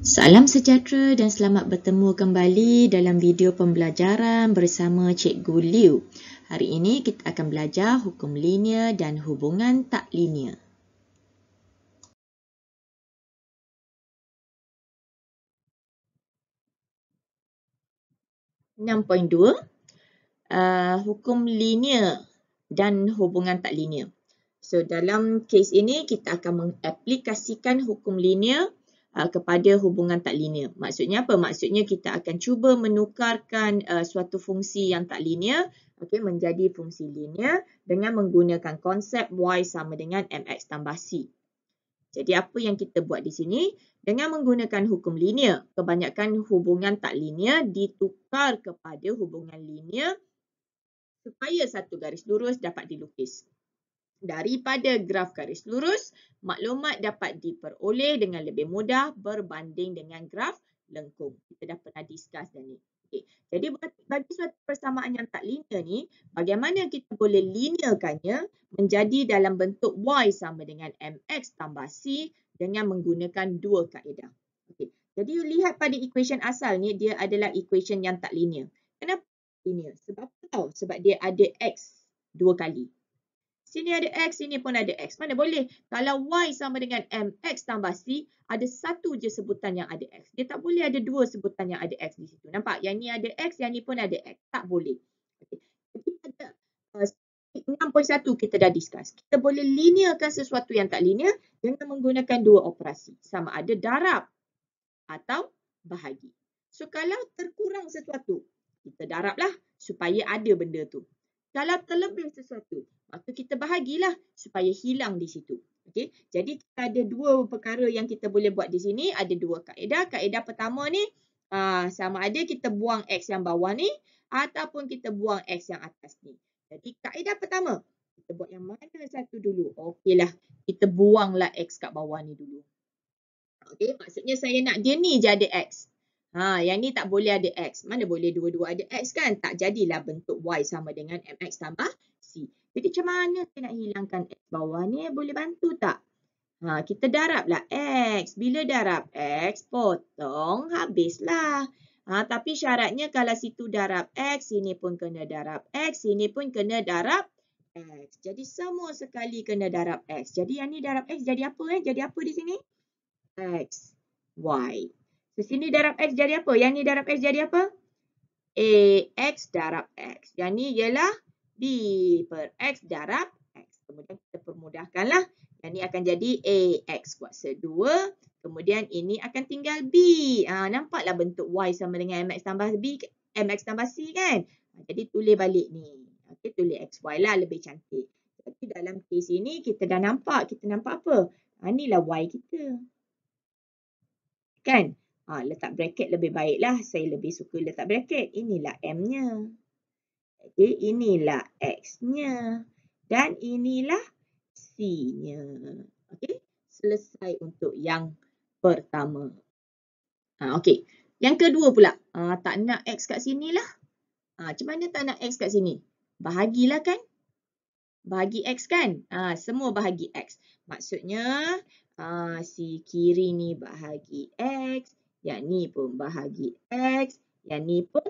Salam sejahtera dan selamat bertemu kembali dalam video pembelajaran bersama Cikgu Liu. Hari ini kita akan belajar hukum linear dan hubungan tak linear. Enam poin dua, uh, hukum linear dan hubungan tak linear. So dalam kes ini kita akan mengaplikasikan hukum linear uh, kepada hubungan tak linear. Maksudnya apa? Maksudnya kita akan cuba menukarkan uh, suatu fungsi yang tak linear okay, menjadi fungsi linear dengan menggunakan konsep y sama dengan mx tambah c. Jadi apa yang kita buat di sini? Dengan menggunakan hukum linear, kebanyakan hubungan tak linear ditukar kepada hubungan linear supaya satu garis lurus dapat dilukis daripada graf garis lurus, maklumat dapat diperoleh dengan lebih mudah berbanding dengan graf lengkung. Kita dah pernah discuss dah ni. Okay. Jadi bagi suatu persamaan yang tak linear ni, bagaimana kita boleh linearkannya menjadi dalam bentuk y sama dengan mx tambah c dengan menggunakan dua kaedah. Okay. Jadi you lihat pada equation asal ni, dia adalah equation yang tak linear. Kenapa linear? Sebab tahu, sebab dia ada x dua kali. Sini ada X, sini pun ada X. Mana boleh? Kalau Y sama dengan MX tambah C, ada satu je sebutan yang ada X. Dia tak boleh ada dua sebutan yang ada X di situ. Nampak? Yang ni ada X, yang ni pun ada X. Tak boleh. Jadi pada 6.1 eh, kita dah discuss. Kita boleh linearkan sesuatu yang tak linear dengan menggunakan dua operasi. Sama ada darab atau bahagi. So kalau terkurang sesuatu, kita darablah supaya ada benda tu. Kalau terlebih sesuatu, kita bahagilah supaya hilang di situ. Okey. Jadi kita ada dua perkara yang kita boleh buat di sini. Ada dua kaedah. Kaedah pertama ni aa, ah, sama ada kita buang X yang bawah ni ataupun kita buang X yang atas ni. Jadi kaedah pertama kita buat yang mana satu dulu. Okeylah. Kita buanglah X kat bawah ni dulu. Okey. Maksudnya saya nak dia ni je ada X. Ha, yang ni tak boleh ada X. Mana boleh dua-dua ada X kan? Tak jadilah bentuk Y sama dengan MX tambah jadi macam mana saya nak hilangkan X bawah ni? Boleh bantu tak? Ha, kita daraplah X. Bila darab X, potong habislah. Ha, tapi syaratnya kalau situ darab X, sini pun kena darab X, sini pun kena darab X. Jadi semua sekali kena darab X. Jadi yang ni darab X jadi apa eh? Jadi apa di sini? X, Y. So sini darab X jadi apa? Yang ni darab X jadi apa? A, X darab X. Yang ni ialah B per X darab X. Kemudian kita permudahkanlah. Yang ni akan jadi AX kuasa 2. Kemudian ini akan tinggal B. Ha, nampaklah bentuk Y sama dengan MX tambah B. MX tambah C kan. Ha, jadi tulis balik ni. Okay, tulis XY lah lebih cantik. Jadi dalam kes ini kita dah nampak. Kita nampak apa? Ha, inilah Y kita. Kan? Ha, letak bracket lebih baiklah. Saya lebih suka letak bracket. Inilah M-nya. Jadi inilah X-nya dan inilah C-nya. Okey, selesai untuk yang pertama. Ha, Okey, yang kedua pula. Ha, tak nak X kat sini lah. Ha, macam mana tak nak X kat sini? Bahagilah kan? Bahagi X kan? Ha, semua bahagi X. Maksudnya ha, si kiri ni bahagi X, yang ni pun bahagi X, yang ni pun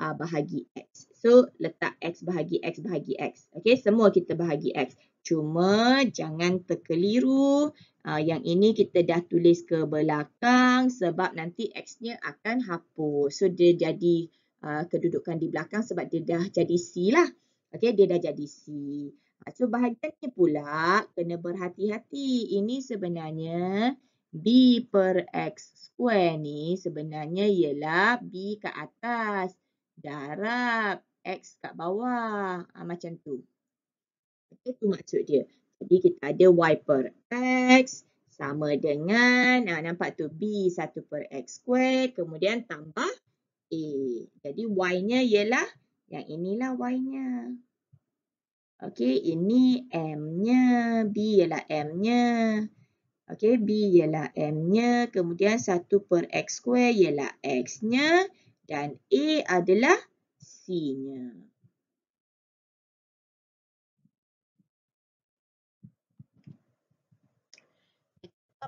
ha, bahagi X. So, letak X bahagi X bahagi X. Okay, semua kita bahagi X. Cuma jangan terkeliru. Uh, yang ini kita dah tulis ke belakang sebab nanti X-nya akan hapus. So, dia jadi uh, kedudukan di belakang sebab dia dah jadi C lah. Okay, dia dah jadi C. Uh, so, bahagian ni pula kena berhati-hati. Ini sebenarnya B per X square ni sebenarnya ialah B ke atas. Darab X kat bawah. Ha, macam tu. Okay, tu maksud dia. Jadi kita ada Y per X sama dengan ha, nampak tu B 1 per X squared. Kemudian tambah A. Jadi Y nya ialah yang inilah Y nya. Okay ini M nya. B ialah M nya. Okay B ialah M nya. Kemudian 1 per X squared ialah X nya. Dan A adalah синяя.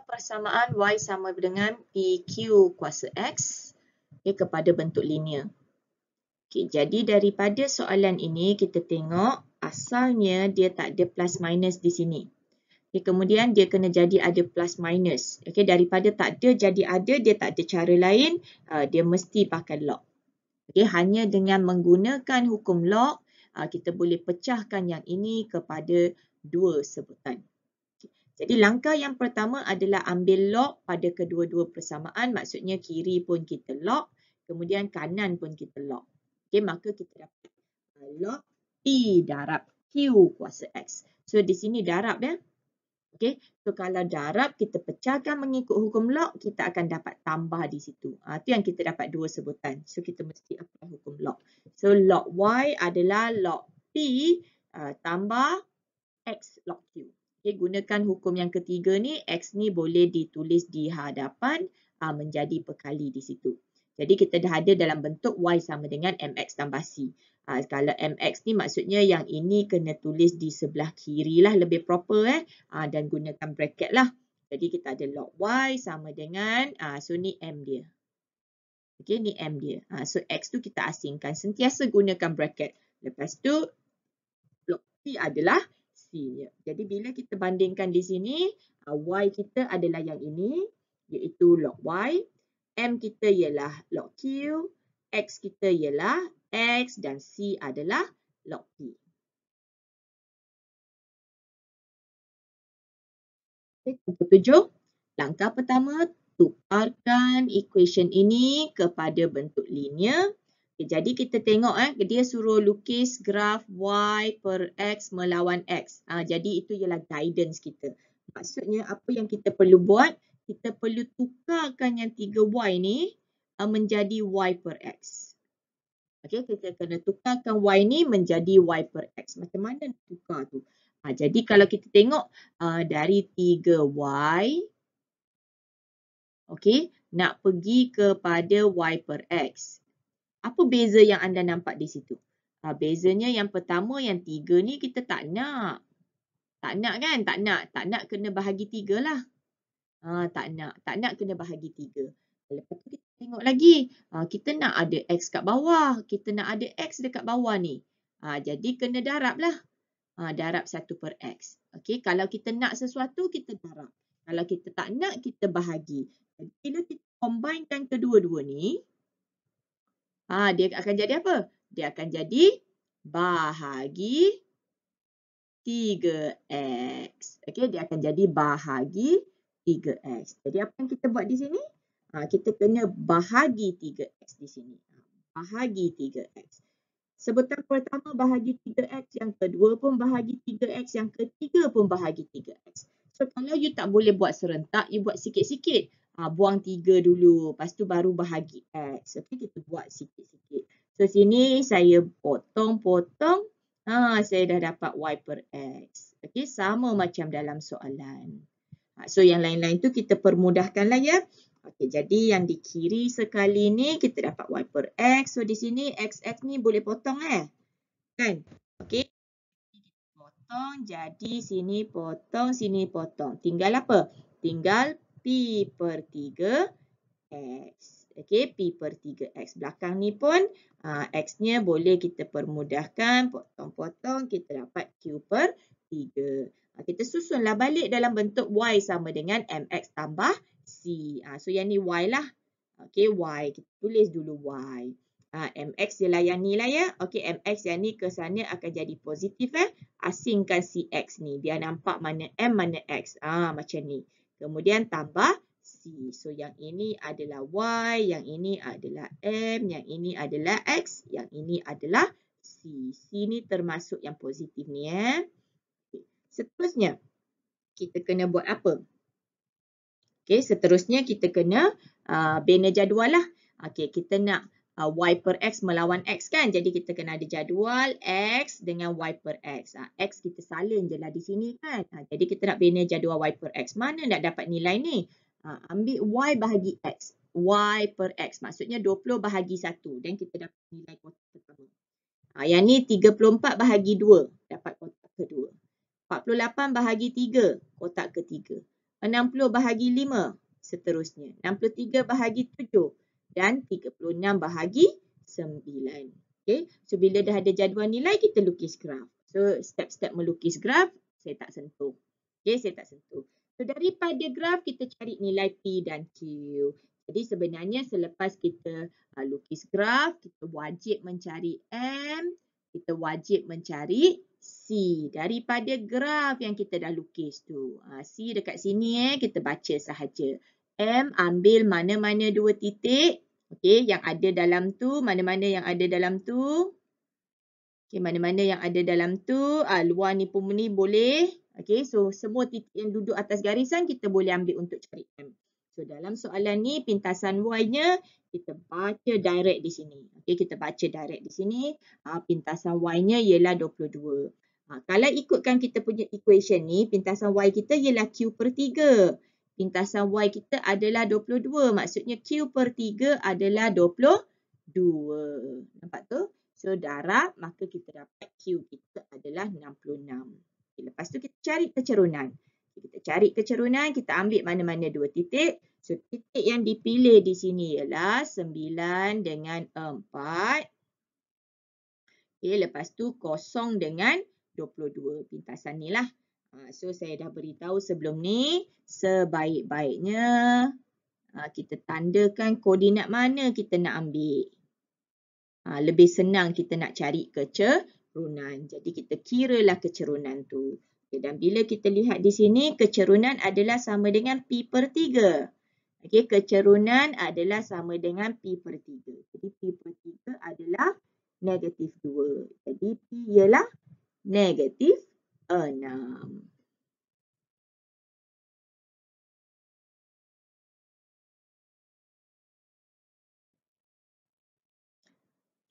Persamaan y sama dengan pq kuasa x okay, kepada bentuk linear. Okay, jadi daripada soalan ini kita tengok asalnya dia tak ada plus minus di sini. Okay, kemudian dia kena jadi ada plus minus. Okay, daripada tak ada jadi ada, dia tak ada cara lain, uh, dia mesti pakai log. Okay, hanya dengan menggunakan hukum log, ah, kita boleh pecahkan yang ini kepada dua sebutan. Jadi langkah yang pertama adalah ambil log pada kedua-dua persamaan, maksudnya kiri pun kita log, kemudian kanan pun kita log. Okay, maka kita dapat ah, log P darab Q kuasa X. So di sini darab dah. Ya. Okey, so kalau darab kita pecahkan mengikut hukum log, kita akan dapat tambah di situ. Itu ha, yang kita dapat dua sebutan. So kita mesti apply hukum log. So log y adalah log p uh, tambah x log q. Okey, gunakan hukum yang ketiga ni, x ni boleh ditulis di hadapan uh, menjadi perkali di situ. Jadi kita dah ada dalam bentuk y sama dengan mx tambah c. Uh, kalau MX ni maksudnya yang ini kena tulis di sebelah kiri lah lebih proper eh. Uh, dan gunakan bracket lah. Jadi kita ada log Y sama dengan, uh, so ni M dia. Okay, ni M dia. Uh, so X tu kita asingkan sentiasa gunakan bracket. Lepas tu log C adalah C Jadi bila kita bandingkan di sini, uh, Y kita adalah yang ini iaitu log Y. M kita ialah log Q. X kita ialah X dan C adalah log P. tujuh. langkah pertama, tukarkan equation ini kepada bentuk linear. Okay, jadi kita tengok, eh, dia suruh lukis graf Y per X melawan X. Ha, jadi itu ialah guidance kita. Maksudnya apa yang kita perlu buat, kita perlu tukarkan yang tiga y ni eh, menjadi Y per X. Okay, kita kena tukarkan y ni menjadi y per x. Macam mana nak tukar tu? Ha, jadi kalau kita tengok uh, dari 3y, okay, nak pergi kepada y per x. Apa beza yang anda nampak di situ? Ha, bezanya yang pertama, yang 3 ni kita tak nak. Tak nak kan? Tak nak. Tak nak kena bahagi 3 lah. Ha, tak nak. Tak nak kena bahagi 3. Lepas tu kita Tengok lagi, ha, kita nak ada X kat bawah. Kita nak ada X dekat bawah ni. Ha, jadi kena darablah. Ha, darab 1 lah. ah, per X. Okay, kalau kita nak sesuatu, kita darab. Kalau kita tak nak, kita bahagi. Jadi bila kita combinekan kedua-dua ni, ha, dia akan jadi apa? Dia akan jadi bahagi 3X. Okay, dia akan jadi bahagi 3X. Jadi apa yang kita buat di sini? Ah, kita kena bahagi 3x di sini. Bahagi 3x. Sebutan pertama bahagi 3x, yang kedua pun bahagi 3x, yang ketiga pun bahagi 3x. So kalau you tak boleh buat serentak, you buat sikit-sikit. Ah, buang 3 dulu, lepas tu baru bahagi x. So kita buat sikit-sikit. So sini saya potong-potong, ha, saya dah dapat y per x. Okay, sama macam dalam soalan. So yang lain-lain tu kita permudahkanlah ya. Okey, jadi yang di kiri sekali ni kita dapat y per x. So di sini x x ni boleh potong eh. Kan? Okey. Potong jadi sini potong, sini potong. Tinggal apa? Tinggal p per 3x. Okey, p per 3x. Belakang ni pun ah, x-nya boleh kita permudahkan. Potong-potong kita dapat q per 3. Kita susunlah balik dalam bentuk y sama dengan mx tambah Ha, so yang ni Y lah. Okay, Y. Kita tulis dulu Y. Ha, ah, MX dia lah yang ni lah ya. Okay, MX yang ni ke sana akan jadi positif eh. Asingkan si X ni. dia nampak mana M, mana X. Ha, macam ni. Kemudian tambah C. So yang ini adalah Y. Yang ini adalah M. Yang ini adalah X. Yang ini adalah C. C ni termasuk yang positif ni eh. Seterusnya, kita kena buat Apa? Okey, seterusnya kita kena uh, bina jadual lah. Okey, kita nak uh, y per x melawan x kan. Jadi kita kena ada jadual x dengan y per x. Ha, x kita salin je lah di sini kan. Ha, jadi kita nak bina jadual y per x. Mana nak dapat nilai ni? Ha, ambil y bahagi x. y per x. Maksudnya 20 bahagi 1. Dan kita dapat nilai kotak pertama. Ha, yang ni 34 bahagi 2. Dapat kotak kedua. 48 bahagi 3. Kotak ketiga. 60 bahagi 5 seterusnya. 63 bahagi 7 dan 36 bahagi 9. Okey, So bila dah ada jadual nilai kita lukis graf. So step-step melukis graf saya tak sentuh. Okey, saya tak sentuh. So daripada graf kita cari nilai P dan Q. Jadi sebenarnya selepas kita uh, lukis graf kita wajib mencari M. Kita wajib mencari C daripada graf yang kita dah lukis tu. Ah, C dekat sini eh, kita baca sahaja. M ambil mana-mana dua titik. okay yang ada dalam tu, mana-mana yang ada dalam tu. okay mana-mana yang ada dalam tu. Ah, luar ni pun ni boleh. okay so semua titik yang duduk atas garisan kita boleh ambil untuk cari M. So dalam soalan ni, pintasan Y-nya kita baca direct di sini. okay kita baca direct di sini. Ah, pintasan Y-nya ialah 22. Ha, kalau ikutkan kita punya equation ni, pintasan y kita ialah q per 3. Pintasan y kita adalah 22. Maksudnya q per 3 adalah 22. Nampak tu? So darab maka kita dapat q kita adalah 66. Okay, lepas tu kita cari kecerunan. Kita cari kecerunan, kita ambil mana-mana dua titik. So titik yang dipilih di sini ialah 9 dengan 4. Okay, lepas tu kosong dengan 4. 22 pintasan ni lah. Ha, so saya dah beritahu sebelum ni sebaik-baiknya ha, kita tandakan koordinat mana kita nak ambil. Ha, lebih senang kita nak cari kecerunan. Jadi kita kiralah kecerunan tu. Okay, dan bila kita lihat di sini kecerunan adalah sama dengan pi per 3. okay? kecerunan adalah sama dengan pi per 3. Jadi pi per 3 adalah negatif 2. Jadi pi ialah negatif 6.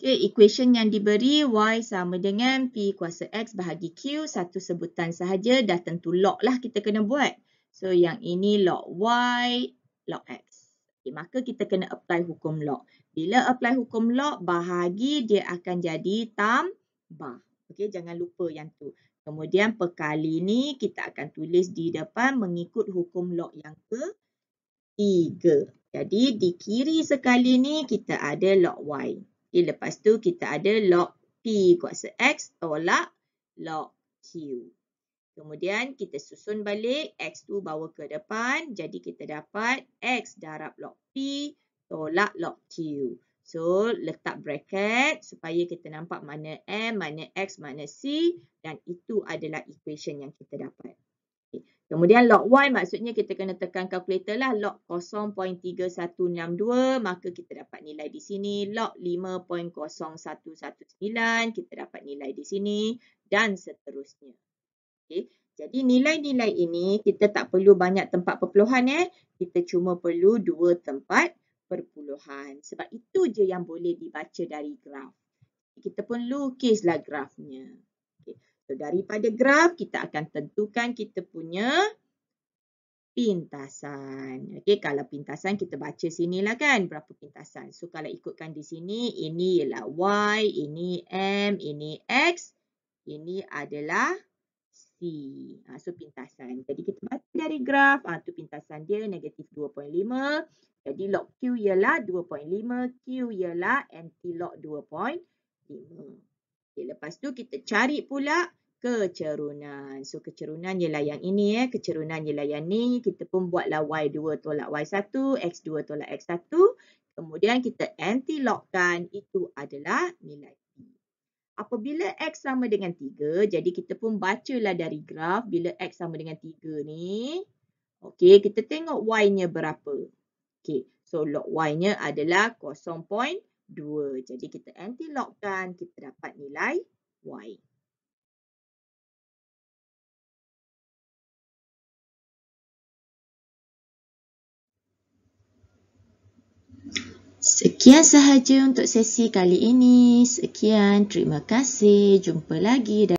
Okay, equation yang diberi y sama dengan p kuasa x bahagi q. Satu sebutan sahaja dah tentu log lah kita kena buat. So yang ini log y log x. Okay, maka kita kena apply hukum log. Bila apply hukum log, bahagi dia akan jadi tambah. Okey, jangan lupa yang tu. Kemudian perkali ni kita akan tulis di depan mengikut hukum log yang ke tiga. Jadi di kiri sekali ni kita ada log y. Okay, lepas tu kita ada log p kuasa x tolak log q. Kemudian kita susun balik x tu bawa ke depan. Jadi kita dapat x darab log p tolak log q. So, letak bracket supaya kita nampak mana M, mana X, mana C dan itu adalah equation yang kita dapat. Okay. Kemudian log Y maksudnya kita kena tekan kalkulator lah. Log 0.3162 maka kita dapat nilai di sini. Log 5.0119 kita dapat nilai di sini dan seterusnya. Okay. Jadi nilai-nilai ini kita tak perlu banyak tempat perpuluhan eh. Kita cuma perlu dua tempat puluhan. Sebab itu je yang boleh dibaca dari graf. Kita pun lukislah grafnya. Okay. So, daripada graf, kita akan tentukan kita punya pintasan. Okay. Kalau pintasan, kita baca sini lah kan berapa pintasan. So, kalau ikutkan di sini, ini ialah Y, ini M, ini X, ini adalah C. Ha, so, pintasan. Jadi, kita baca dari graf, ha, tu pintasan dia negatif 2.5. Jadi log Q ialah 2.5, Q ialah anti-log 2.5. Okay, lepas tu kita cari pula kecerunan. So kecerunan ialah yang ini ya, eh. kecerunan ialah yang ni. Kita pun buatlah Y2 tolak Y1, X2 tolak X1. Kemudian kita anti-logkan, itu adalah nilai. Apabila X sama dengan 3, jadi kita pun bacalah dari graf bila X sama dengan 3 ni. Okey, kita tengok Y-nya berapa. Okey, so log Y-nya adalah 0.2. Jadi kita anti-logkan, kita dapat nilai Y. Sekian sahaja untuk sesi kali ini. Sekian, terima kasih. Jumpa lagi dan